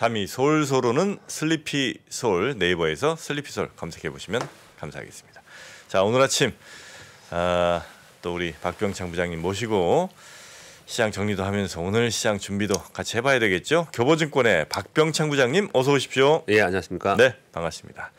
잠이 솔솔 오는 슬리피 솔 네이버에서 슬리피 솔 검색해 보시면 감사하겠습니다. 자 오늘 아침 아, 또 우리 박병창 부장님 모시고 시장 정리도 하면서 오늘 시장 준비도 같이 해봐야 되겠죠. 교보증권의 박병창 부장님 어서 오십시오. 예 안녕하십니까. 네 반갑습니다.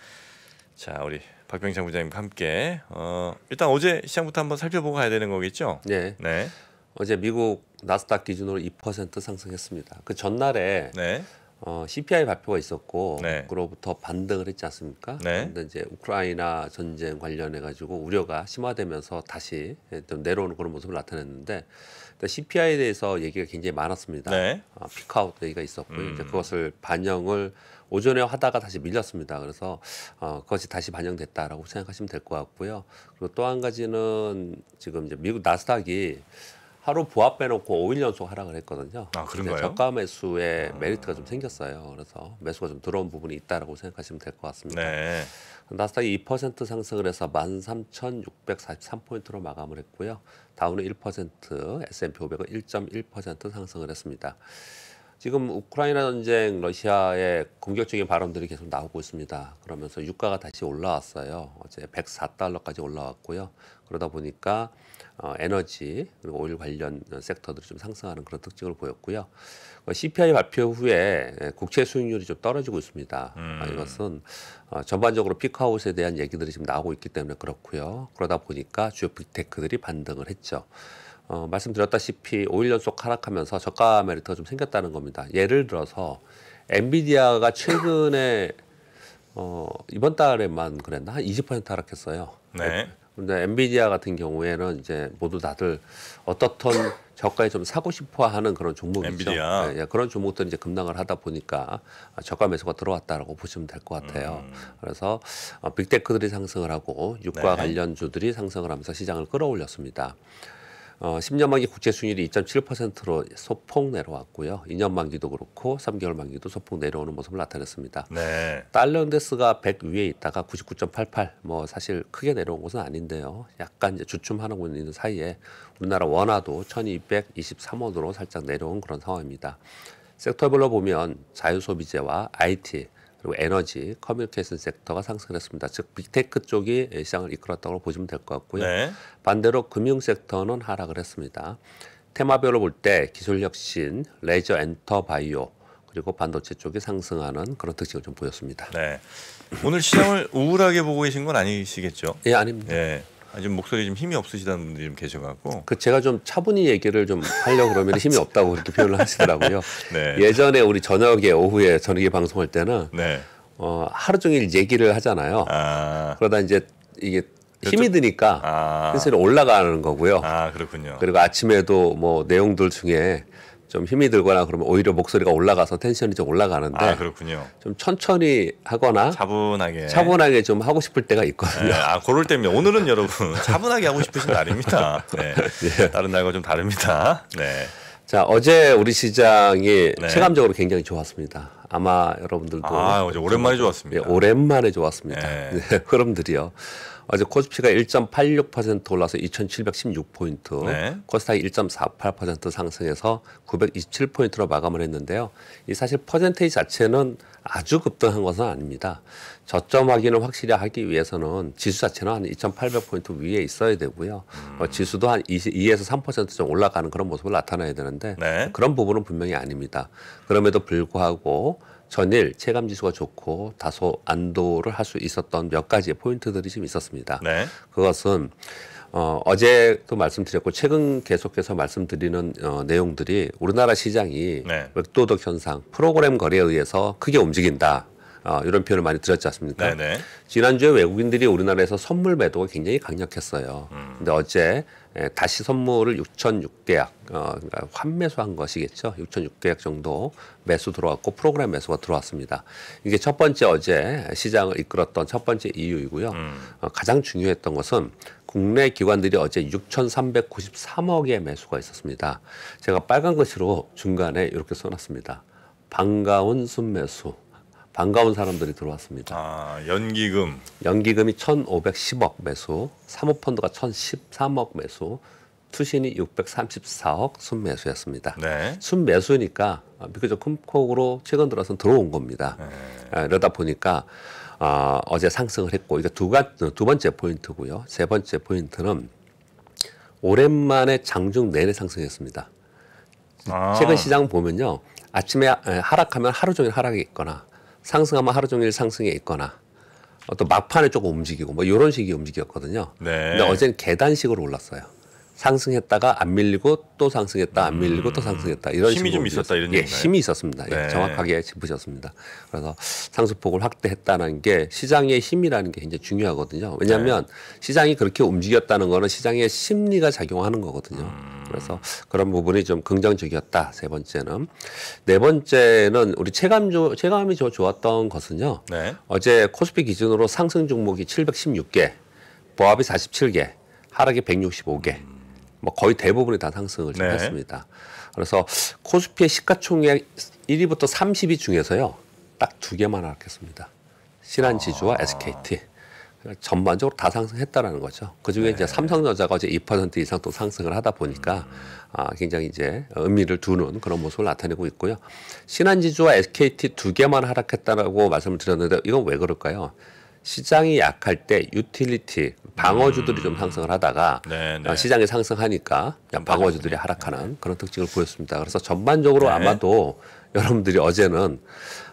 자 우리 박병창 부장님 과 함께 어, 일단 어제 시장부터 한번 살펴보고 가야 되는 거겠죠. 네. 네. 어제 미국 나스닥 기준으로 2% 상승했습니다. 그 전날에 네. 어, CPI 발표가 있었고 네. 그로부터 반등을 했지 않습니까? 네. 근데 이제 우크라이나 전쟁 관련해 가지고 우려가 심화되면서 다시 예, 좀 내려오는 그런 모습을 나타냈는데 일단 CPI에 대해서 얘기가 굉장히 많았습니다. 네. 어, 피크아웃 얘기가 있었고 음. 이제 그것을 반영을 오전에 하다가 다시 밀렸습니다. 그래서 어, 그것이 다시 반영됐다라고 생각하시면 될 것 같고요. 그리고 또 한 가지는 지금 이제 미국 나스닥이 하루 부합 빼놓고 5일 연속 하락을 했거든요. 아, 그런가요? 저가 매수에 아. 메리트가 좀 생겼어요. 그래서 매수가 좀 들어온 부분이 있다고 생각하시면 될 것 같습니다. 네. 나스닥이 2% 상승을 해서 13,643포인트로 마감을 했고요. 다우는 1%, S&P 500은 1.1% 상승을 했습니다. 지금 우크라이나 전쟁, 러시아의 공격적인 발언들이 계속 나오고 있습니다. 그러면서 유가가 다시 올라왔어요. 어제 104달러까지 올라왔고요. 그러다 보니까 어, 에너지 그리고 오일 관련 섹터들이 좀 상승하는 그런 특징을 보였고요. 어, CPI 발표 후에 예, 국채 수익률이 좀 떨어지고 있습니다. 아, 음. 이것은 어, 전반적으로 피크아웃에 대한 얘기들이 지금 나오고 있기 때문에 그렇고요. 그러다 보니까 주요 빅테크들이 반등을 했죠. 어, 말씀드렸다시피 5일 연속 하락하면서 저가 메리트가 좀 생겼다는 겁니다. 예를 들어서 엔비디아가 최근에 어, 이번 달에만 그랬나? 한 20% 하락했어요. 네. 근데 엔비디아 같은 경우에는 이제 모두 다들 어떻든 저가에 좀 사고 싶어 하는 그런 종목이죠. 예, 예, 그런 종목들 이제 급락을 하다 보니까 저가 매수가 들어왔다라고 보시면 될 것 같아요. 음. 그래서 어, 빅테크들이 상승을 하고 유가 네. 관련주들이 상승을 하면서 시장을 끌어올렸습니다. 어, 10년 만기 국채 순위률이 2.7%로 소폭 내려왔고요. 2년 만기도 그렇고 3개월 만기도 소폭 내려오는 모습을 나타냈습니다. 네. 달러 인덱스가 100 위에 있다가 99.88 뭐 사실 크게 내려온 것은 아닌데요. 약간 이제 주춤하고 는 있는 사이에 우리나라 원화도 1223원으로 살짝 내려온 그런 상황입니다. 섹터별로 보면 자유소비재와 IT 그리고 에너지, 커뮤니케이션 섹터가 상승했습니다. 즉 빅테크 쪽이 시장을 이끌었다고 보시면 될 것 같고요. 네. 반대로 금융 섹터는 하락을 했습니다. 테마별로 볼 때 기술혁신, 레저 엔터 바이오 그리고 반도체 쪽이 상승하는 그런 특징을 좀 보였습니다. 네. 오늘 시장을 우울하게 보고 계신 건 아니시겠죠? 예, 아닙니다. 예. 아니, 좀 목소리 좀 힘이 없으시다는 분들이 좀 계셔갖고. 그 제가 좀 차분히 얘기를 좀 하려고 그러면 힘이 없다고 그렇게 표현을 하시더라고요. 네. 예전에 우리 저녁에 오후에 저녁에 방송할 때는 네. 어, 하루 종일 얘기를 하잖아요. 아. 그러다 이제 이게 힘이 드니까 아. 슬슬 올라가는 거고요. 아 그렇군요. 그리고 아침에도 뭐 내용들 중에 좀 힘이 들거나 그러면 오히려 목소리가 올라가서 텐션이 좀 올라가는데 아, 그렇군요. 좀 천천히 하거나 차분하게 차분하게 좀 하고 싶을 때가 있거든요. 네, 아 그럴 때면 오늘은 여러분 차분하게 하고 싶으신 날입니다. 네. 네. 다른 날과 좀 다릅니다. 네. 자 어제 우리 시장이 네. 체감적으로 굉장히 좋았습니다. 아마 여러분들도 아 어제 오랜만에 좋았습니다. 예, 오랜만에 좋았습니다. 네. 네 흐름들이요. 어제 코스피가 1.86% 올라서 2,716포인트, 네. 코스닥이 1.48% 상승해서 927포인트로 마감을 했는데요. 이 사실 퍼센테이지 자체는 아주 급등한 것은 아닙니다. 저점 확인을 확실히 하기 위해서는 지수 자체는 한 2,800포인트 위에 있어야 되고요. 뭐 음. 지수도 한 2에서 3 정도 올라가는 그런 모습을 나타내야 되는데 네. 그런 부분은 분명히 아닙니다. 그럼에도 불구하고 전일 체감 지수가 좋고 다소 안도를 할 수 있었던 몇 가지의 포인트들이 좀 있었습니다. 네. 그것은 어, 어제도 말씀드렸고 최근 계속해서 말씀드리는 어, 내용들이 우리나라 시장이 네. 맥도덕 현상, 프로그램 거래에 의해서 크게 움직인다. 어, 이런 표현을 많이 들었지 않습니까? 네네. 네. 지난주에 외국인들이 우리나라에서 선물 매도가 굉장히 강력했어요. 음. 근데 어제 예, 다시 선물을 6,600약 어, 그러니까 환매수한 것이겠죠. 6,600약 정도 매수 들어왔고 프로그램 매수가 들어왔습니다. 이게 첫 번째 어제 시장을 이끌었던 첫 번째 이유이고요. 음. 어, 가장 중요했던 것은 국내 기관들이 어제 6,393억의 매수가 있었습니다. 제가 빨간 것으로 중간에 이렇게 써놨습니다. 반가운 순매수. 반가운 사람들이 들어왔습니다. 아, 연기금. 연기금이 1,510억 매수, 사모펀드가 1,013억 매수, 투신이 634억 순매수였습니다. 네. 순매수니까 비교적 아, 큰 폭으로 최근 들어서 들어온 겁니다. 네. 아, 이러다 보니까 어, 어제 상승을 했고 이게 두, 가, 두 번째 포인트고요. 세 번째 포인트는 오랜만에 장중 내내 상승했습니다. 아. 최근 시장 보면요. 아침에 하락하면 하루 종일 하락이 있거나 상승하면 하루 종일 상승에 있거나 어떤 막판에 조금 움직이고 뭐 이런 식의 움직였거든요. 네. 근데 어제는 계단식으로 올랐어요. 상승했다가 안 밀리고 또 상승했다 안 밀리고 음. 또 상승했다 이런 힘이 좀 있었다 이런 예, 얘기인요 힘이 있었습니다. 예, 네. 예, 정확하게 짚으셨습니다. 그래서 상승폭을 확대했다는 게 시장의 힘이라는 게 굉장히 중요하거든요. 왜냐하면 네. 시장이 그렇게 움직였다는 거는 시장의 심리가 작용하는 거거든요. 음. 그래서 그런 부분이 좀 긍정적이었다. 세 번째는 네 번째는 우리 체감 조, 체감이 저 좋았던 것은요. 네. 어제 코스피 기준으로 상승 종목이 716개, 보합이 47개, 하락이 165개. 음. 뭐 거의 대부분이 다 상승을 네. 했습니다. 그래서 코스피의 시가총액 1위부터 30위 중에서요 딱 두 개만 하락습니다 신한지주와 아. SKT. 전반적으로 다 상승했다라는 거죠. 그 중에 네. 이제 삼성전자가 어제 2% 이상 또 상승을 하다 보니까 음. 아, 굉장히 이제 의미를 두는 그런 모습을 나타내고 있고요. 신한지주와 SKT 두 개만 하락했다라고 말씀을 드렸는데 이건 왜 그럴까요? 시장이 약할 때 유틸리티 방어주들이 음. 좀 상승을 하다가 네네. 어, 네. 시장이 상승하니까 방어주들이 네. 하락하는 네. 그런 특징을 보였습니다. 그래서 전반적으로 네. 아마도 여러분들이 어제는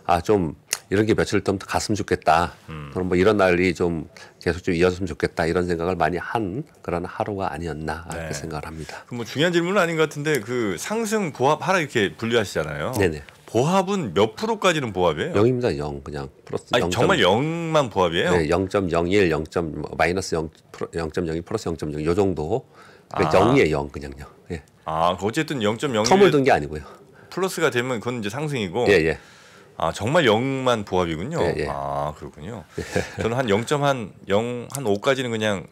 아 좀 이런 게 며칠 좀 갔으면 좋겠다. 음. 그럼 뭐 이런 날이 좀 계속 좀 이어졌으면 좋겠다 이런 생각을 많이 한 그런 하루가 아니었나 네. 이렇게 생각을 합니다. 뭐 중요한 질문은 아닌 것 같은데 그 상승 보합 하락 이렇게 분류하시잖아요. 네네. 보합은 몇 프로까지는 보합이에요? 0입니다. 0 그냥 플러스 아니, 0. 정말 0만 보합이에요? 네, 0.01, 0. 뭐 마이너스 0, 0.02 플러스 0.0요 정도. 그이에요0 아. 그냥요. 예. 아, 그 어쨌든 0.01 텀을 둔게 아니고요. 플러스가 되면 그건 이제 상승이고. 예, 예. 아, 정말 0만 보합이군요. 예, 예. 아, 그렇군요. 예. 저는 한0.1 0한 5까지는 그냥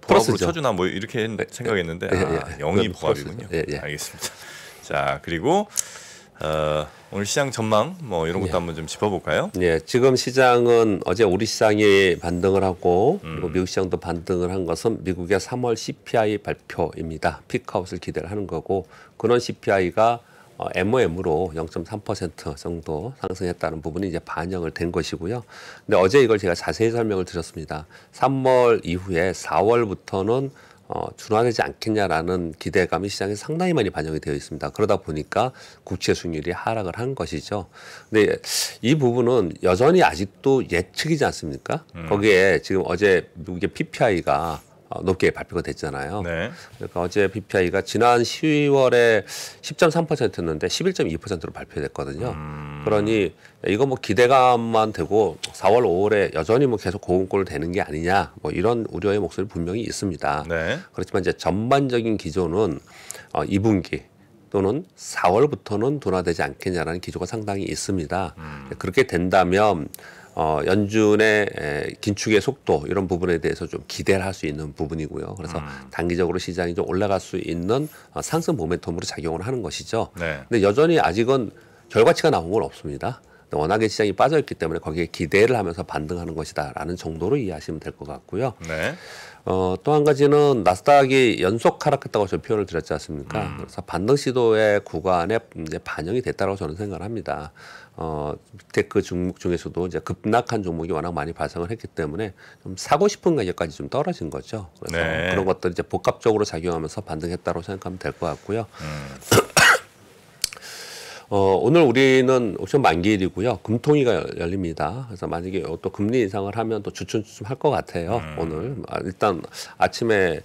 보합으로 플러스죠. 쳐주나 뭐 이렇게 네, 네. 생각했는데 예, 예, 아, 0이 보합이군요. 알겠습니다. 자, 그리고 어, 오늘 시장 전망 뭐 이런 것도 예. 한번 좀 짚어볼까요? 예, 지금 시장은 어제 우리 시장이 반등을 하고 음. 그리고 미국 시장도 반등을 한 것은 미국의 3월 CPI 발표입니다. 피크아웃을 기대를 하는 거고 그런 CPI가 어, MOM으로 0.3% 정도 상승했다는 부분이 이제 반영을 된 것이고요. 근데 어제 이걸 제가 자세히 설명을 드렸습니다. 3월 이후에 4월부터는 어, 준화되지 않겠냐라는 기대감이 시장에 상당히 많이 반영이 되어 있습니다. 그러다 보니까 국채 수익률이 하락을 한 것이죠. 근데 이 부분은 여전히 아직도 예측이지 않습니까? 음. 거기에 지금 어제 미국의 PPI가 어, 높게 발표가 됐잖아요. 네. 그러니까 어제 PPI가 지난 10월에 10.3%였는데 11.2%로 발표됐거든요. 음... 그러니 이거 뭐 기대감만 되고 4월, 5월에 여전히 뭐 계속 고금골 되는 게 아니냐 뭐 이런 우려의 목소리 분명히 있습니다. 네. 그렇지만 이제 전반적인 기조는 어, 2분기 또는 4월부터는 둔화되지 않겠냐라는 기조가 상당히 있습니다. 음... 그렇게 된다면 어, 연준의 에, 긴축의 속도 이런 부분에 대해서 좀 기대를 할 수 있는 부분이고요. 그래서 음. 단기적으로 시장이 좀 올라갈 수 있는 어, 상승 모멘텀으로 작용을 하는 것이죠. 네. 근데 여전히 아직은 결과치가 나온 건 없습니다. 워낙에 시장이 빠져있기 때문에 거기에 기대를 하면서 반등하는 것이다라는 정도로 이해하시면 될 것 같고요. 네. 어, 또 한 가지는 나스닥이 연속 하락했다고 저 표현을 드렸지 않습니까? 음. 그래서 반등 시도의 구간에 이제 반영이 됐다고 저는 생각을 합니다. 어, 테크 종목 그 중에서도 이제 급락한 종목이 워낙 많이 발생을 했기 때문에 좀 사고 싶은 가격까지 좀 떨어진 거죠. 그래서 네. 그런 것들이 이제 복합적으로 작용하면서 반등했다고 생각하면 될 것 같고요. 음. 어, 오늘 우리는 옵션 만기일이고요. 금통위가 열립니다. 그래서 만약에 어, 또 금리 인상을 하면 또 주춤주춤 할것 같아요. 음. 오늘 아, 일단 아침에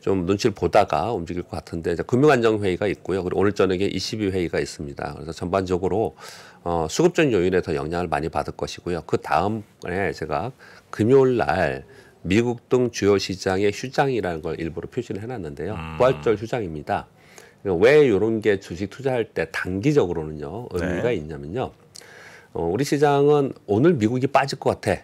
좀 눈치를 보다가 움직일 것 같은데 금융안정회의가 있고요. 그리고 오늘 저녁에 22회의가 있습니다. 그래서 전반적으로 어, 수급적 요인에 더 영향을 많이 받을 것이고요. 그 다음에 제가 금요일 날 미국 등 주요 시장의 휴장이라는 걸 일부러 표시를 해놨는데요. 음. 부활절 휴장입니다. 왜 이런 게 주식 투자할 때 단기적으로는요 의미가 네. 있냐면요. 어, 우리 시장은 오늘 미국이 빠질 것 같아.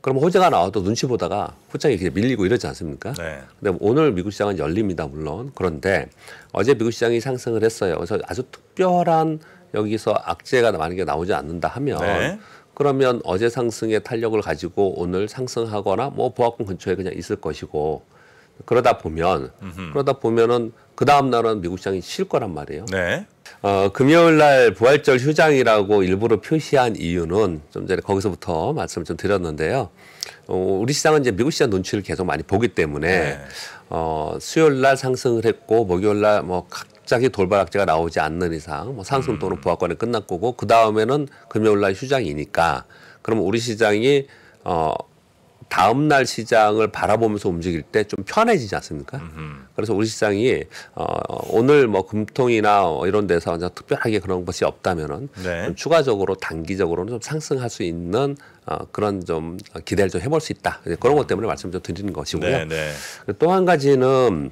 그럼 호재가 나와도 눈치 보다가 후장이 이렇게 밀리고 이러지 않습니까? 네. 근데 오늘 미국 시장은 열립니다, 물론. 그런데 어제 미국 시장이 상승을 했어요. 그래서 아주 특별한 여기서 악재가 만약에 나오지 않는다 하면 네. 그러면 어제 상승의 탄력을 가지고 오늘 상승하거나 뭐 보합권 근처에 그냥 있을 것이고 그러다 보면 음흠. 그러다 보면은 그 다음 날은 미국 시장이 쉴 거란 말이에요. 네. 어, 금요일 날 부활절 휴장이라고 일부러 표시한 이유는 좀 전에 거기서부터 말씀을 좀 드렸는데요. 어, 우리 시장은 이제 미국 시장 눈치를 계속 많이 보기 때문에 네. 어, 수요일 날 상승을 했고 목요일 날뭐 갑자기 돌발 악재가 나오지 않는 이상 뭐 상승 또는 음. 부합권은 끝난 거고 그 다음에는 금요일 날 휴장이니까 그럼 우리 시장이 어 다음 날 시장을 바라보면서 움직일 때 좀 편해지지 않습니까? 음흠. 그래서 우리 시장이 어, 오늘 뭐 금통이나 이런 데서 특별하게 그런 것이 없다면은 네. 좀 추가적으로 단기적으로는 좀 상승할 수 있는 어, 그런 좀 기대를 좀 해볼 수 있다. 그런 네. 것 때문에 말씀 좀 드리는 것이고요. 네, 네. 또 한 가지는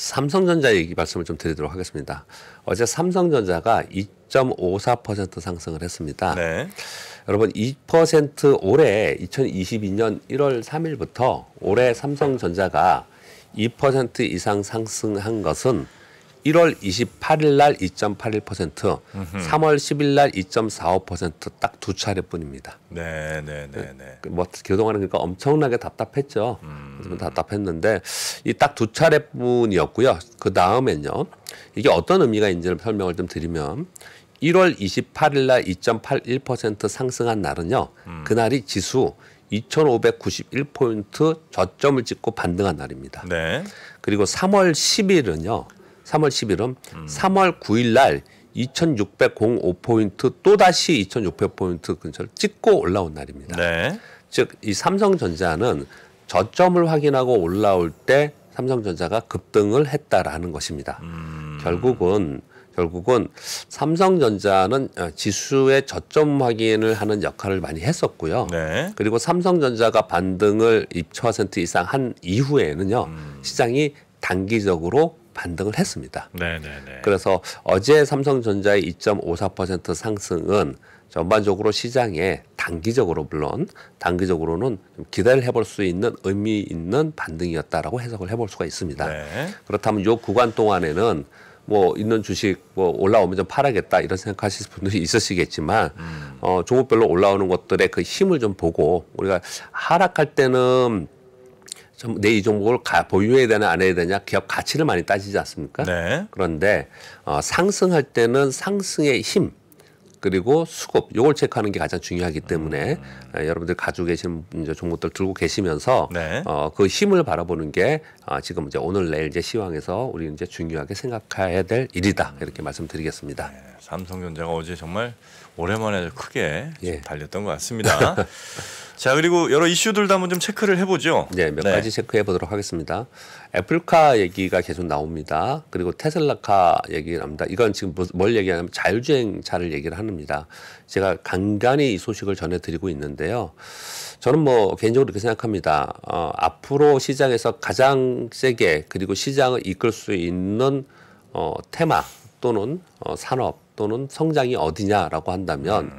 삼성전자 얘기 말씀을 좀 드리도록 하겠습니다. 어제 삼성전자가 2.54% 상승을 했습니다. 네. 여러분 2% 올해 2022년 1월 3일부터 올해 삼성전자가 2% 이상 상승한 것은 1월 28일 날 2.81%, 음흠. 3월 10일 날 2.45%딱 두 차례뿐입니다. 네, 네, 네, 네. 그, 뭐 그동안은 니까 엄청나게 답답했죠. 음. 답답했는데 이 딱 두 차례뿐이었고요. 그 다음엔요. 이게 어떤 의미가 있는지를 설명을 좀 드리면 1월 28일 날 2.81% 상승한 날은요. 음. 그날이 지수 2,591포인트 저점을 찍고 반등한 날입니다. 네. 그리고 3월 10일은요. 3월 10일은 음. 3월 9일 날 2605포인트 또다시 2600포인트 근처를 찍고 올라온 날입니다. 네. 즉, 이 삼성전자는 저점을 확인하고 올라올 때 삼성전자가 급등을 했다라는 것입니다. 음. 결국은 결국은 삼성전자는 어, 지수의 저점 확인을 하는 역할을 많이 했었고요. 네. 그리고 삼성전자가 반등을 2% 이상 한 이후에는요, 음. 시장이 단기적으로 반등을 했습니다. 네네네. 네, 네. 그래서 어제 삼성전자의 2.54% 상승은 전반적으로 시장에 단기적으로 물론 단기적으로는 좀 기대를 해볼 수 있는 의미 있는 반등이었다라고 해석을 해볼 수가 있습니다. 네. 그렇다면 요 구간 동안에는 뭐 있는 주식 뭐 올라오면 좀 팔아야겠다 이런 생각하실 분들이 있으시겠지만 음. 어 종목별로 올라오는 것들의 그 힘을 좀 보고 우리가 하락할 때는 내이 종목을 가, 보유해야 되나 안 해야 되냐 기업 가치를 많이 따지지 않습니까? 네. 그런데 어, 상승할 때는 상승의 힘 그리고 수급 요걸 체크하는 게 가장 중요하기 때문에 음. 예, 여러분들 가지고 계신 이제 종목들 들고 계시면서 네. 어, 그 힘을 바라보는 게 어, 지금 이제 오늘 내일 이제 시황에서 우리 이제 중요하게 생각해야 될 일이다 음. 이렇게 말씀드리겠습니다. 네, 삼성전자가 어제 정말 오랜만에 크게 예. 달렸던 것 같습니다. 자 그리고 여러 이슈들도 한번 좀 체크를 해보죠. 네, 몇 네. 가지 체크해 보도록 하겠습니다. 애플카 얘기가 계속 나옵니다. 그리고 테슬라카 얘기 나옵니다. 이건 지금 뭐, 뭘 얘기하냐면 자율주행 차를 얘기를 합니다. 제가 간간히 이 소식을 전해드리고 있는데요. 저는 뭐 개인적으로 그렇게 생각합니다. 어, 앞으로 시장에서 가장 세게 그리고 시장을 이끌 수 있는 어, 테마 또는 어, 산업 또는 성장이 어디냐라고 한다면. 음.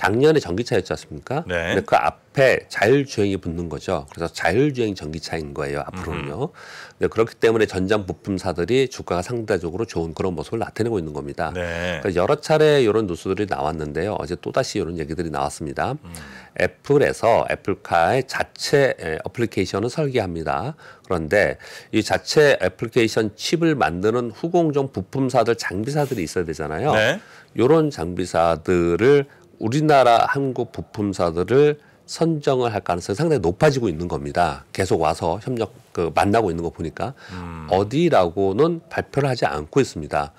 작년에 전기차였지 않습니까? 네. 근데 그 앞에 자율주행이 붙는 거죠. 그래서 자율주행 전기차인 거예요. 앞으로는요. 네, 그렇기 때문에 전장 부품사들이 주가가 상대적으로 좋은 그런 모습을 나타내고 있는 겁니다. 네. 여러 차례 이런 뉴스들이 나왔는데요. 어제 또 다시 이런 얘기들이 나왔습니다. 음. 애플에서 애플카의 자체 어플리케이션을 설계합니다. 그런데 이 자체 애플리케이션 칩을 만드는 후공정 부품사들 장비사들이 있어야 되잖아요. 네. 이런 장비사들을 우리나라 한국 부품사들을 선정을 할 가능성이 상당히 높아지고 있는 겁니다. 계속 와서 협력 그 만나고 있는 거 보니까 음. 어디라고는 발표를 하지 않고 있습니다.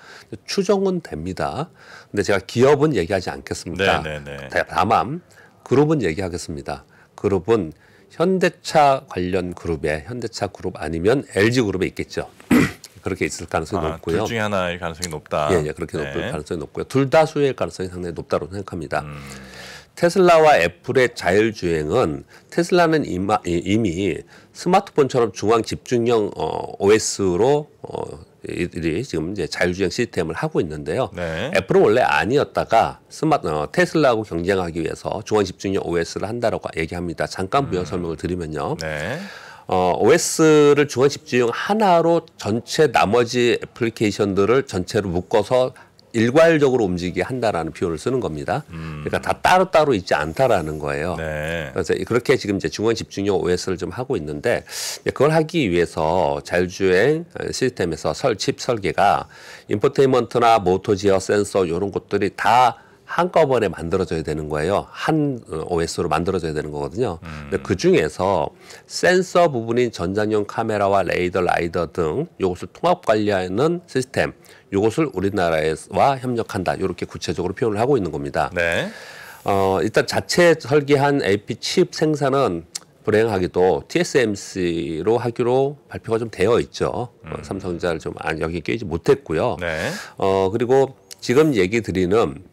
추정은 됩니다. 근데 제가 기업은 얘기하지 않겠습니다. 다만 그룹은 얘기하겠습니다. 그룹은 현대차 관련 그룹에 현대차 그룹 아니면 LG 그룹에 있겠죠. 그렇게 있을 가능성이 아, 높고요. 둘 중에 하나일 가능성이 높다. 예, 예 그렇게 네. 높을 가능성이 높고요. 둘 다수일 가능성이 상당히 높다고 생각합니다. 음. 테슬라와 애플의 자율주행은 테슬라는 이마, 이미 스마트폰처럼 중앙 집중형 어, OS로 어, 이들이 지금 이제 자율주행 시스템을 하고 있는데요. 네. 애플은 원래 아니었다가 스마트 어, 테슬라하고 경쟁하기 위해서 중앙 집중형 OS를 한다라고 얘기합니다. 잠깐 부연 음. 설명을 드리면요. 네. 어, OS를 중앙 집중 하나로 전체 나머지 애플리케이션들을 전체로 묶어서 일괄적으로 움직이게 한다라는 표현을 쓰는 겁니다. 음. 그러니까 다 따로따로 있지 않다라는 거예요. 네. 그래서 그렇게 지금 이제 중앙 집중형 OS를 좀 하고 있는데 그걸 하기 위해서 자율주행 시스템에서 설칩 설계가 인포테인먼트나 모터 지어 센서 이런 것들이 다 한꺼번에 만들어져야 되는 거예요. 한 어, OS로 만들어져야 되는 거거든요. 음. 근데 그 중에서 센서 부분인 전장용 카메라와 레이더, 라이더 등 이것을 통합 관리하는 시스템, 이것을 우리나라와 협력한다. 이렇게 구체적으로 표현을 하고 있는 겁니다. 네. 어, 일단 자체 설계한 AP 칩 생산은 불행하기도 TSMC로 하기로 발표가 좀 되어 있죠. 음. 어, 삼성전자를 좀 여기 끼지 못했고요. 네. 어, 그리고 지금 얘기 드리는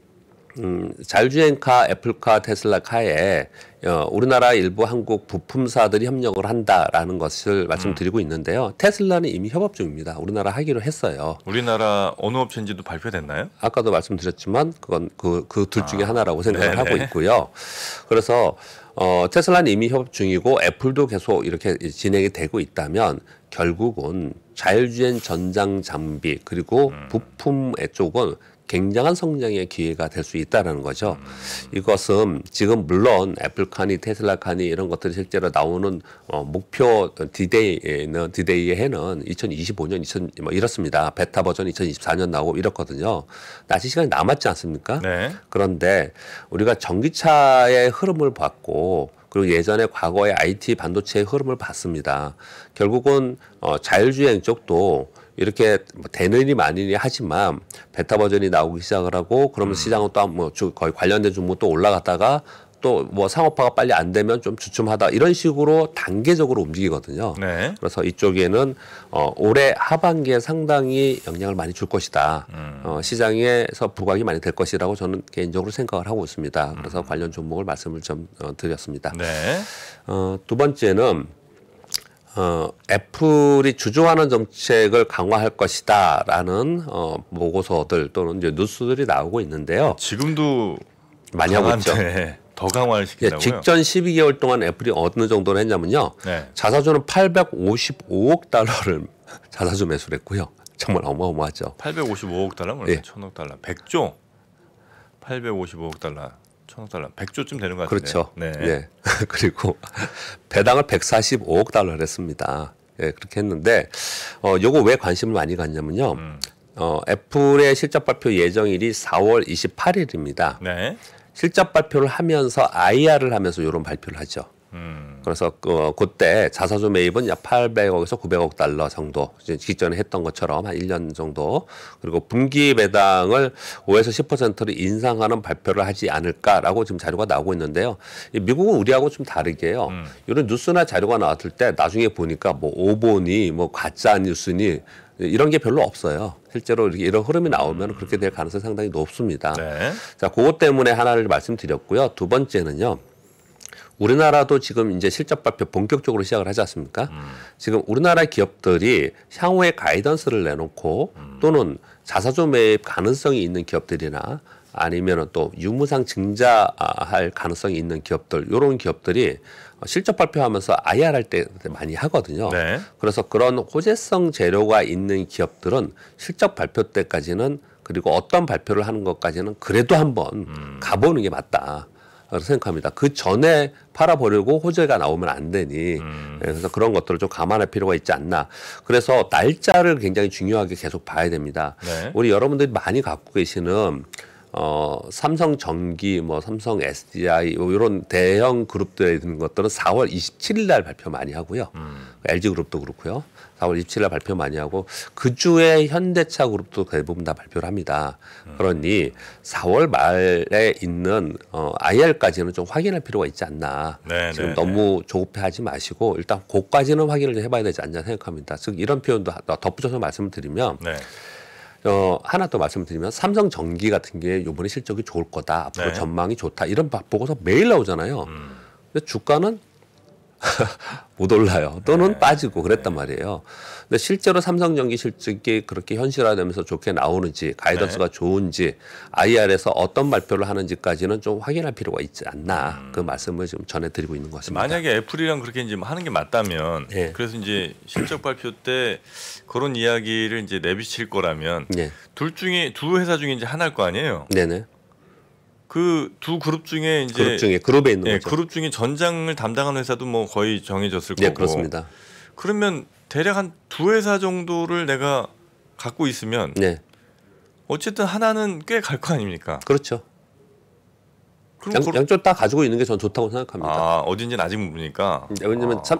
음, 자율주행카 애플카, 테슬라카에 어, 우리나라 일부 한국 부품사들이 협력을 한다라는 것을 말씀드리고 음. 있는데요. 테슬라는 이미 협업 중입니다. 우리나라 하기로 했어요. 우리나라 어느 업체인지도 발표됐나요? 아까도 말씀드렸지만 그건 그 그 둘 중에 아, 하나라고 생각을 네네. 하고 있고요. 그래서 어, 테슬라는 이미 협업 중이고 애플도 계속 이렇게 진행이 되고 있다면 결국은 자율주행 전장 장비 그리고 음. 부품 쪽은 굉장한 성장의 기회가 될 수 있다는 라 거죠. 음. 이것은 지금 물론 애플칸이 테슬라칸이 이런 것들이 실제로 나오는 어, 목표 디데이는 디데이의 해는 2025년 2000뭐 이렇습니다. 베타 버전 2024년 나오고 이렇거든요. 낮직 시간이 남았지 않습니까? 네. 그런데 우리가 전기차의 흐름을 봤고 그리고 예전에 과거의 IT 반도체의 흐름을 봤습니다. 결국은 어, 자율주행 쪽도 이렇게 대느니 뭐 마느니 하지만 베타 버전이 나오기 시작을 하고 그러면 음. 시장은 또뭐 거의 관련된 종목 또 올라갔다가 또 뭐 상업화가 빨리 안 되면 좀 주춤하다 이런 식으로 단계적으로 움직이거든요. 네. 그래서 이쪽에는 어, 올해 하반기에 상당히 영향을 많이 줄 것이다. 음. 어, 시장에서 부각이 많이 될 것이라고 저는 개인적으로 생각을 하고 있습니다. 그래서 음. 관련 종목을 말씀을 좀 어, 드렸습니다. 네. 어, 두 번째는 어, 애플이 주저하는 정책을 강화할 것이다라는 어, 보고서들 또는 이제 뉴스들이 나오고 있는데요. 지금도 많이 하고 있죠. 더 강화를 시킨고 예, 직전 12개월 동안 애플이 어느 정도로 했냐면요. 네. 자사주는 855억 달러를 자사주 매수를 했고요. 정말 어마어마하죠. 855억 달러, 예. 1,000억 달러, 100조, 855억 달러. 천억 달러, 1조쯤 되는 것 같아요. 그렇죠. 네. 예. 그리고 배당을 145억 달러를 했습니다. 예, 그렇게 했는데 어 요거 왜 관심을 많이 갖냐면요. 음. 어 애플의 실적 발표 예정일이 4월 28일입니다. 네. 실적 발표를 하면서 IR을 하면서 요런 발표를 하죠. 음. 그래서 그, 그때 자사주 매입은 약 800억에서 900억 달러 정도 이제 직전에 했던 것처럼 한 1년 정도 그리고 분기 배당을 5에서 10%를 인상하는 발표를 하지 않을까라고 지금 자료가 나오고 있는데요. 미국은 우리하고 좀 다르게요. 음. 이런 뉴스나 자료가 나왔을 때 나중에 보니까 뭐 오보니 뭐 가짜 뉴스니 이런 게 별로 없어요. 실제로 이런 흐름이 나오면 그렇게 될 가능성이 상당히 높습니다. 네. 자, 그것 때문에 하나를 말씀드렸고요. 두 번째는요. 우리나라도 지금 이제 실적 발표 본격적으로 시작을 하지 않습니까? 음. 지금 우리나라 기업들이 향후에 가이던스를 내놓고 음. 또는 자사주 매입 가능성이 있는 기업들이나 아니면은 또 유무상 증자할 가능성이 있는 기업들 요런 기업들이 실적 발표하면서 IR 할 때 많이 하거든요. 네. 그래서 그런 호재성 재료가 있는 기업들은 실적 발표 때까지는 그리고 어떤 발표를 하는 것까지는 그래도 한번 음. 가보는 게 맞다. 생각합니다. 그 전에 팔아버리고 호재가 나오면 안 되니 음. 예, 그래서 그런 것들을 좀 감안할 필요가 있지 않나. 그래서 날짜를 굉장히 중요하게 계속 봐야 됩니다. 네. 우리 여러분들이 많이 갖고 계시는 어, 삼성 전기, 뭐 삼성 SDI 이런 대형 그룹들에 있는 것들은 4월 27일 날 발표 많이 하고요. 음. LG 그 그룹도 그렇고요. 4월 27일 발표 많이 하고 그 주에 현대차 그룹도 대부분 다 발표를 합니다. 그러니 4월 말에 있는 어, IR까지는 좀 확인할 필요가 있지 않나. 네, 네 지금 네. 너무 조급해하지 마시고 일단 고까지는 확인을 해봐야 되지 않냐 생각합니다. 즉 이런 표현도 덧붙여서 말씀을 드리면. 네. 어, 하나 더 말씀드리면 삼성 전기 같은 게 요번에 실적이 좋을 거다 앞으로 전망이 좋다 이런 바, 보고서 매일 나오잖아요. 음. 근데 주가는 못 올라요. 또는 네. 빠지고 그랬단 네. 말이에요. 근데 실제로 삼성전기 실적이 그렇게 현실화되면서 좋게 나오는지 가이던스가 네. 좋은지 IR에서 어떤 발표를 하는지까지는 좀 확인할 필요가 있지 않나 음. 그 말씀을 지금 전해드리고 있는 것 같습니다. 만약에 애플이랑 그렇게 이제 하는 게 맞다면 네. 그래서 이제 실적 발표 때 그런 이야기를 이제 내비칠 거라면 네. 둘 중에 두 회사 중에 이제 하나일 거 아니에요. 네네. 그두 그룹 중에 이제 그룹 중에 그룹에 있는 예, 거죠. 그룹 중에 전장을 담당하는 회사도 뭐 거의 정해졌을 예, 거고. 그렇습니다. 그러면 대략 한 두 회사 정도를 내가 갖고 있으면 네. 어쨌든 하나는 꽤 갈 거 아닙니까? 그렇죠. 양, 그러... 양쪽 다 가지고 있는 게전 좋다고 생각합니다. 아, 어딘지는 아직 모르니까. 네, 왜냐면 아. 참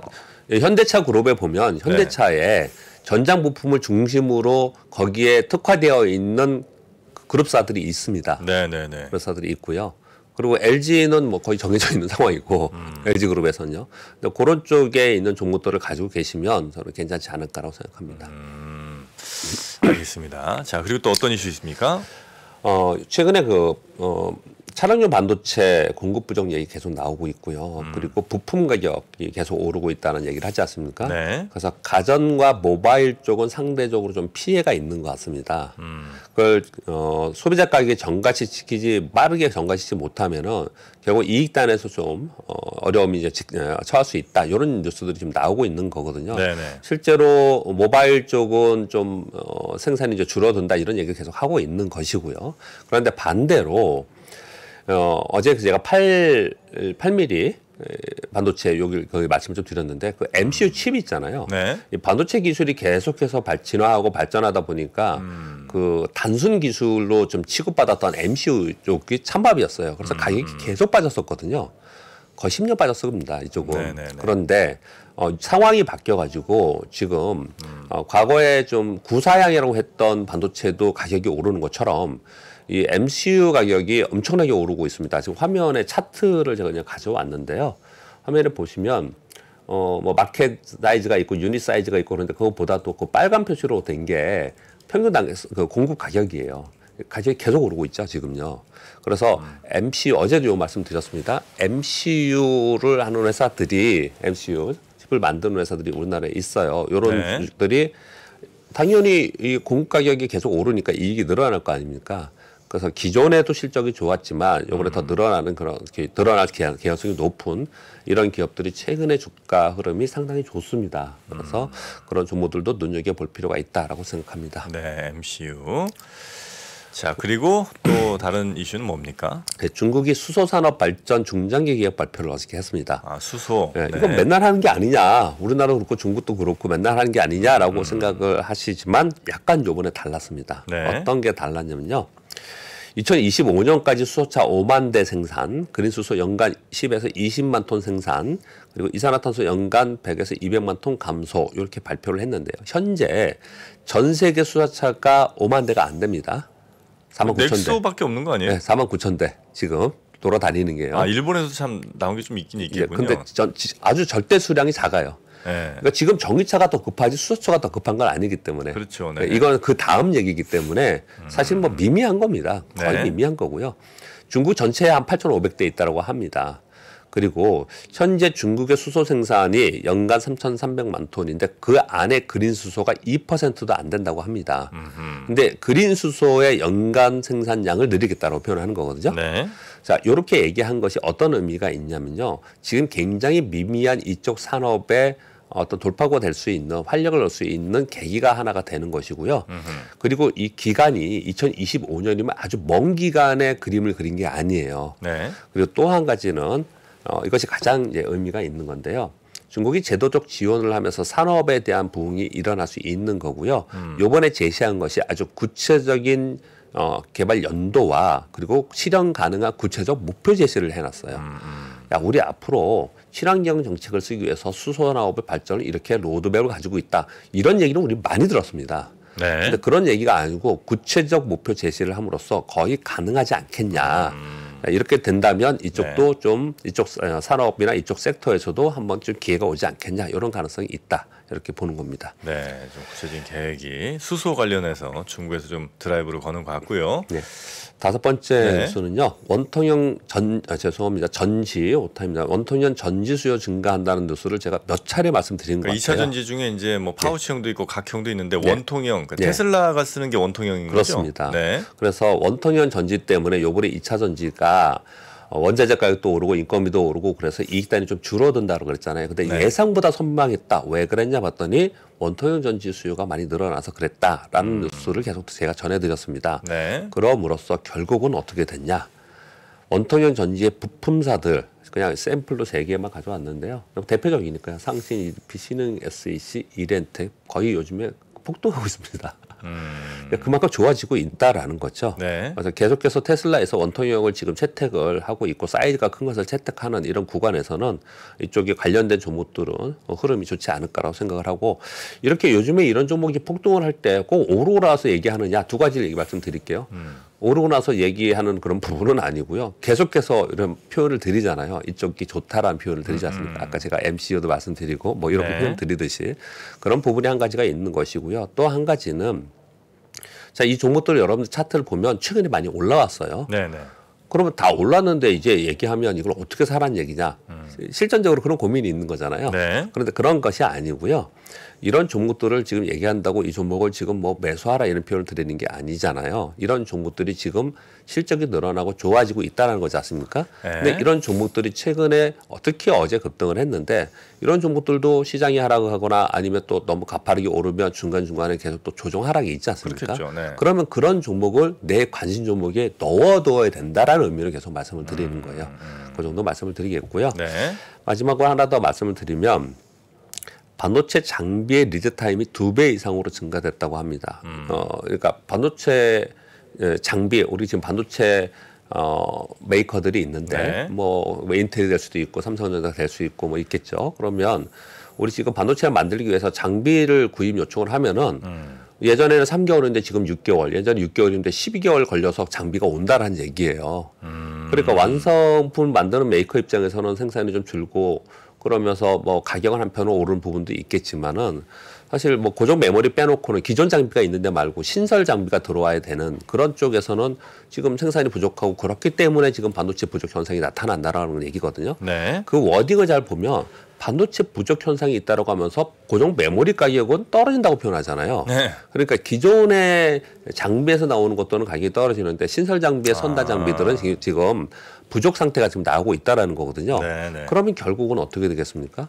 예, 현대차 그룹에 보면 현대차에 네. 전장 부품을 중심으로 거기에 특화되어 있는 그룹사들이 있습니다. 네네네. 네, 네. 그룹사들이 있고요. 그리고 LG는 뭐 거의 정해져 있는 상황이고 음. LG 그룹에서는요. 근데 그런 쪽에 있는 종목들을 가지고 계시면 저는 괜찮지 않을까라고 생각합니다. 음. 알겠습니다. 자 그리고 또 어떤 이슈 있습니까? 어 최근에 그 어. 차량용 반도체 공급 부족 얘기 계속 나오고 있고요. 음. 그리고 부품 가격이 계속 오르고 있다는 얘기를 하지 않습니까? 네. 그래서 가전과 모바일 쪽은 상대적으로 좀 피해가 있는 것 같습니다. 음. 그걸 어, 소비자 가격이 정가시키지 빠르게 정가시키지 못하면은 결국 이익단에서 좀 어, 어려움이 이제 어, 처할 수 있다. 이런 뉴스들이 지금 나오고 있는 거거든요. 네네. 네. 실제로 모바일 쪽은 좀 어, 생산이 이제 줄어든다 이런 얘기를 계속 하고 있는 것이고요. 그런데 반대로 어, 어제 그 제가 8, 8mm 반도체 여기 거기 말씀을 좀 드렸는데 그 MCU 음. 칩 있잖아요. 네. 이 반도체 기술이 계속해서 발, 진화하고 발전하다 보니까 음. 그 단순 기술로 좀 취급받았던 MCU 쪽이 찬밥이었어요. 그래서 음. 가격이 계속 빠졌었거든요. 거의 10년 빠졌습니다. 이쪽은. 네네네. 네, 네. 그런데 어, 상황이 바뀌어가지고 지금 음. 어, 과거에 좀 구사양이라고 했던 반도체도 가격이 오르는 것처럼 이 MCU 가격이 엄청나게 오르고 있습니다. 지금 화면에 차트를 제가 그냥 가져왔는데요. 화면에 보시면 어 뭐 마켓 사이즈가 있고 유닛 사이즈가 있고 그런데 그것보다도 그 빨간 표시로 된 게 평균 당그 공급 가격이에요. 가격이 계속 오르고 있죠 지금요. 그래서 MCU 어제도 말씀드렸습니다. MCU를 하는 회사들이 MCU 칩을 만드는 회사들이 우리나라에 있어요. 요런 네. 주들이 당연히 이 공급 가격이 계속 오르니까 이익이 늘어날 거 아닙니까? 그래서 기존에도 실적이 좋았지만 요번에 음. 더 늘어나는 그런 늘어날 개연성이 높은 이런 기업들이 최근의 주가 흐름이 상당히 좋습니다. 그래서 음. 그런 종목들도 눈여겨 볼 필요가 있다라고 생각합니다. 네, MCU. 자 그리고 또 다른 이슈는 뭡니까? 네, 중국이 수소 산업 발전 중장기 계획 발표를 어저께 했습니다. 아 수소. 네, 네. 이건 맨날 하는 게 아니냐. 우리나라 그렇고 중국도 그렇고 맨날 하는 게 아니냐라고 음. 생각을 하시지만 약간 요번에 달랐습니다. 네. 어떤 게 달랐냐면요. 2025년까지 수소차 5만 대 생산, 그린수소 연간 10에서 20만 톤 생산, 그리고 이산화탄소 연간 100에서 200만 톤 감소 이렇게 발표를 했는데요. 현재 전 세계 수소차가 5만 대가 안 됩니다. 4만 9천 대. 넥소밖에 없는 거 아니에요? 네, 4만 9천 대 지금 돌아다니는 게요. 아 일본에서 참 나온 게 좀 있긴 있겠군요. 예, 근데 전, 아주 절대 수량이 작아요. 예. 그러니까 지금 전기차가 더 급하지 수소차가 더 급한 건 아니기 때문에. 그렇죠. 네. 그러니까 이건 그 다음 얘기이기 때문에 음. 사실 뭐 미미한 겁니다. 거의 네. 미미한 거고요. 중국 전체에 한 8,500대 있다고 합니다. 그리고 현재 중국의 수소 생산이 연간 3,300만 톤인데 그 안에 그린 수소가 2%도 안 된다고 합니다. 근데 그린 수소의 연간 생산량을 늘리겠다고 표현하는 거거든요. 네. 자, 요렇게 얘기한 것이 어떤 의미가 있냐면요. 지금 굉장히 미미한 이쪽 산업의 어떤 돌파구가 될 수 있는 활력을 얻을 수 있는 계기가 하나가 되는 것이고요. 음흠. 그리고 이 기간이 2025년이면 아주 먼 기간의 그림을 그린 게 아니에요. 네. 그리고 또 한 가지는 어, 이것이 가장 이제 의미가 있는 건데요. 중국이 제도적 지원을 하면서 산업에 대한 부흥이 일어날 수 있는 거고요. 음. 요번에 제시한 것이 아주 구체적인 어, 개발 연도와 그리고 실현 가능한 구체적 목표 제시를 해놨어요. 음. 음. 야, 우리 앞으로 친환경 정책을 쓰기 위해서 수소산업의 발전을 이렇게 로드맵을 가지고 있다. 이런 얘기는 우리 많이 들었습니다. 네. 근데 그런 얘기가 아니고 구체적 목표 제시를 함으로써 거의 가능하지 않겠냐. 음. 이렇게 된다면 이쪽도 네. 좀 이쪽 어, 산업이나 이쪽 섹터에서도 한번 좀 기회가 오지 않겠냐 이런 가능성이 있다 이렇게 보는 겁니다. 네, 좀 구체적인 계획이 수소 관련해서 중국에서 좀 드라이브를 거는 것 같고요. 네. 다섯 번째 네. 뉴는요 원통형 전 아, 죄송합니다 전지 오타입니다 원통형 전지 수요 증가한다는 뉴스를 제가 몇 차례 말씀드린 그러니까 2차 전지 중에 이제 뭐 네. 파우치형도 있고 각형도 있는데 네. 원통형 그러니까 네. 테슬라가 쓰는 게 원통형인 그렇습니다. 거죠. 그렇습니다. 그래서 원통형 전지 때문에 요번에 2차 전지가 보니 원자재 가격도 오르고 인건비도 오르고 그래서 이익단이 좀 줄어든다고 그랬잖아요. 근데 네. 예상보다 선망했다. 왜 그랬냐 봤더니 원통형 전지 수요가 많이 늘어나서 그랬다라는 음. 뉴스를 계속 제가 전해드렸습니다. 네. 그럼으로써 결국은 어떻게 됐냐? 원통형 전지의 부품사들 그냥 샘플로 세개만 가져왔는데요. 대표적이니까요. 상신, EDP, 신흥, SEC, 이렌텍 거의 요즘에 폭등하고 있습니다. 음. 그만큼 좋아지고 있다라는 거죠. 네. 그래서 계속해서 테슬라에서 원통형을 지금 채택을 하고 있고 사이즈가 큰 것을 채택하는 이런 구간에서는 이쪽에 관련된 종목들은 흐름이 좋지 않을까라고 생각을 하고 이렇게 요즘에 이런 종목이 폭등을 할 때 꼭 오로라서 얘기하느냐 두 가지를 얘기 말씀드릴게요. 음. 오르고 나서 얘기하는 그런 부분은 아니고요. 계속해서 이런 표현을 드리잖아요. 이쪽이 좋다라는 표현을 드리지 음, 않습니까? 음. 아까 제가 MCO도 말씀드리고 뭐 이런 네. 표현 드리듯이 그런 부분이 한 가지가 있는 것이고요. 또 한 가지는 자, 이 종목들 여러분들 차트를 보면 최근에 많이 올라왔어요. 네, 네. 그러면 다 올랐는데 이제 얘기하면 이걸 어떻게 사란 얘기냐. 음. 실전적으로 그런 고민이 있는 거잖아요. 네. 그런데 그런 것이 아니고요. 이런 종목들을 지금 얘기한다고 이 종목을 지금 뭐 매수하라 이런 표현을 드리는 게 아니잖아요. 이런 종목들이 지금 실적이 늘어나고 좋아지고 있다는 거지 않습니까? 네. 근데 이런 종목들이 최근에 어떻게 어제 급등을 했는데 이런 종목들도 시장이 하락하거나 아니면 또 너무 가파르게 오르면 중간중간에 계속 또 조정 하락이 있지 않습니까? 그렇겠죠, 네. 그러면 그런 종목을 내 관심 종목에 넣어둬야 된다라는 의미를 계속 말씀을 드리는 음, 거예요. 음, 음. 그 정도 말씀을 드리겠고요. 네. 마지막으로 하나 더 말씀을 드리면 반도체 장비의 리드 타임이 두 배 이상으로 증가됐다고 합니다. 음. 어, 그러니까 반도체 예, 장비, 우리 지금 반도체 어, 메이커들이 있는데 네. 뭐 인텔이 될 수도 있고 삼성전자 될 수 있고 뭐 있겠죠. 그러면 우리 지금 반도체를 만들기 위해서 장비를 구입 요청을 하면은 음. 예전에는 3개월인데 지금 6개월, 예전에 6개월인데 12개월 걸려서 장비가 온다라는 얘기예요. 음. 그러니까 완성품 만드는 메이커 입장에서는 생산이 좀 줄고 그러면서 뭐 가격은 한편으로 오른 부분도 있겠지만은 사실 뭐 고정 메모리 빼놓고는 기존 장비가 있는데 말고 신설 장비가 들어와야 되는 그런 쪽에서는 지금 생산이 부족하고 그렇기 때문에 지금 반도체 부족 현상이 나타난다라는 얘기거든요. 네. 그 워딩을 잘 보면 반도체 부족 현상이 있다고 하면서 고정 메모리 가격은 떨어진다고 표현하잖아요. 네. 그러니까 기존의 장비에서 나오는 것도는 가격이 떨어지는데 신설 장비의 선다 아. 장비들은 아. 지금 부족 상태가 지금 나오고 있다라는 거거든요. 네네. 네. 그러면 결국은 어떻게 되겠습니까?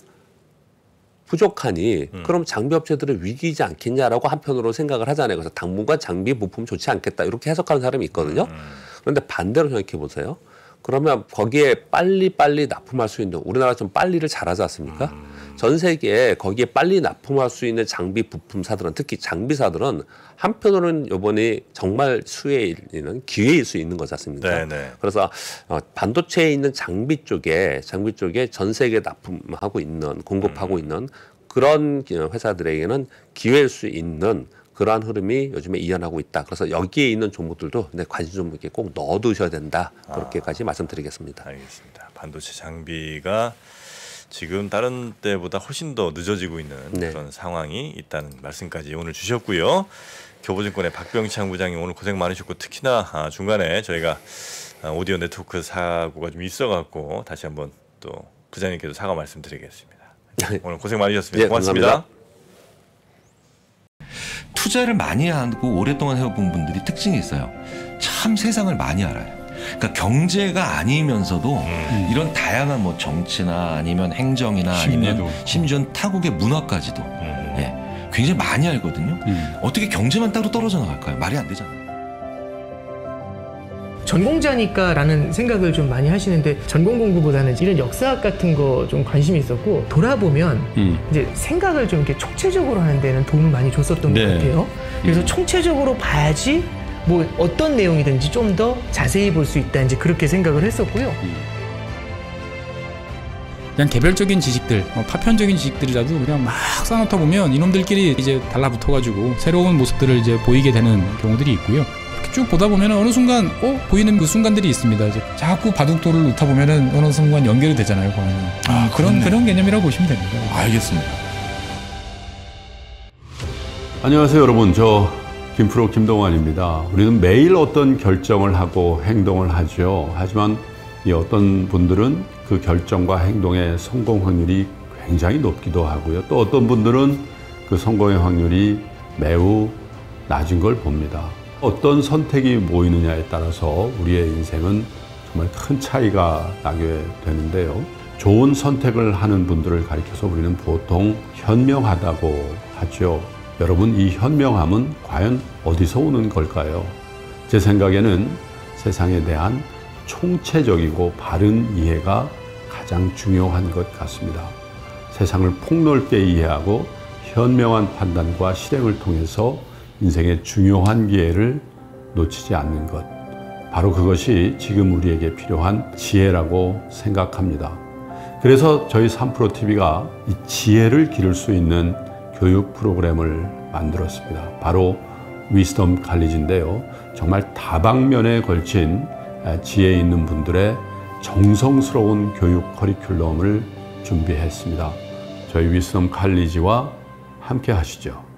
부족하니 음. 그럼 장비 업체들은 위기이지 않겠냐라고 한편으로 생각을 하잖아요. 그래서 당분간 장비 부품 좋지 않겠다 이렇게 해석하는 사람이 있거든요. 음. 음. 그런데 반대로 생각해 보세요. 그러면 거기에 빨리 빨리 납품할 수 있는 우리나라 좀 빨리를 잘하지 않습니까? 음. 전 세계에 거기에 빨리 납품할 수 있는 장비 부품사들은 특히 장비사들은 한편으로는 요번이 정말 수혜이 있는 기회일 수 있는 것같습니다 네네. 그래서 어, 반도체에 있는 장비 쪽에 장비 쪽에 전 세계 납품하고 있는 공급하고 음. 있는 그런 회사들에게는 기회일 수 있는 그러한 흐름이 요즘에 이어나고 있다. 그래서 여기에 있는 종목들도 네, 관심 종목게꼭 넣어두셔야 된다. 그렇게까지 아, 말씀드리겠습니다. 알겠습니다. 반도체 장비가 지금 다른 때보다 훨씬 더 늦어지고 있는 네. 그런 상황이 있다는 말씀까지 오늘 주셨고요. 교보증권의 박병창 부장님 오늘 고생 많으셨고 특히나 아, 중간에 저희가 아, 오디오 네트워크 사고가 좀 있어갖고 다시 한번 또 부장님께도 사과 말씀드리겠습니다. 오늘 고생 많으셨습니다. 예, 고맙습니다 투자를 많이 하고 오랫동안 해본 분들이 특징이 있어요. 참 세상을 많이 알아요. 그러니까 경제가 아니면서도 음. 이런 다양한 뭐 정치나 아니면 행정이나 심리도. 아니면 심지어 타국의 문화까지도 음. 예, 굉장히 많이 알거든요. 음. 어떻게 경제만 따로 떨어져 나갈까요? 말이 안 되잖아요. 전공자니까라는 생각을 좀 많이 하시는데 전공 공부보다는 이런 역사학 같은 거 좀 관심이 있었고 돌아보면 음. 이제 생각을 좀 이렇게 총체적으로 하는 데는 도움을 많이 줬었던 네. 것 같아요. 그래서 음. 총체적으로 봐야지 뭐 어떤 내용이든지 좀 더 자세히 볼 수 있다 이제 그렇게 생각을 했었고요. 음. 그냥 개별적인 지식들, 뭐 파편적인 지식들이라도 그냥 막 쌓아놓다 보면 이놈들끼리 이제 달라붙어가지고 새로운 모습들을 이제 보이게 되는 경우들이 있고요. 쭉 보다 보면 어느 순간 어 보이는 그 순간들이 있습니다. 이제 자꾸 바둑돌을 놓다 보면 어느 순간 연결이 되잖아요. 거의. 아 그런 그렇네. 그런 개념이라고 보시면 됩니다. 알겠습니다. 안녕하세요 여러분 저 김프로 김동환입니다. 우리는 매일 어떤 결정을 하고 행동을 하죠. 하지만 이 어떤 분들은 그 결정과 행동의 성공 확률이 굉장히 높기도 하고요. 또 어떤 분들은 그 성공의 확률이 매우 낮은 걸 봅니다. 어떤 선택이 모이느냐에 따라서 우리의 인생은 정말 큰 차이가 나게 되는데요. 좋은 선택을 하는 분들을 가리켜서 우리는 보통 현명하다고 하죠. 여러분 이 현명함은 과연 어디서 오는 걸까요? 제 생각에는 세상에 대한 총체적이고 바른 이해가 가장 중요한 것 같습니다. 세상을 폭넓게 이해하고 현명한 판단과 실행을 통해서 인생의 중요한 기회를 놓치지 않는 것. 바로 그것이 지금 우리에게 필요한 지혜라고 생각합니다. 그래서 저희 3프로TV가 이 지혜를 기를 수 있는 교육 프로그램을 만들었습니다. 바로 위스덤 칼리지인데요. 정말 다방면에 걸친 지혜 있는 분들의 정성스러운 교육 커리큘럼을 준비했습니다. 저희 위스덤 칼리지와 함께 하시죠.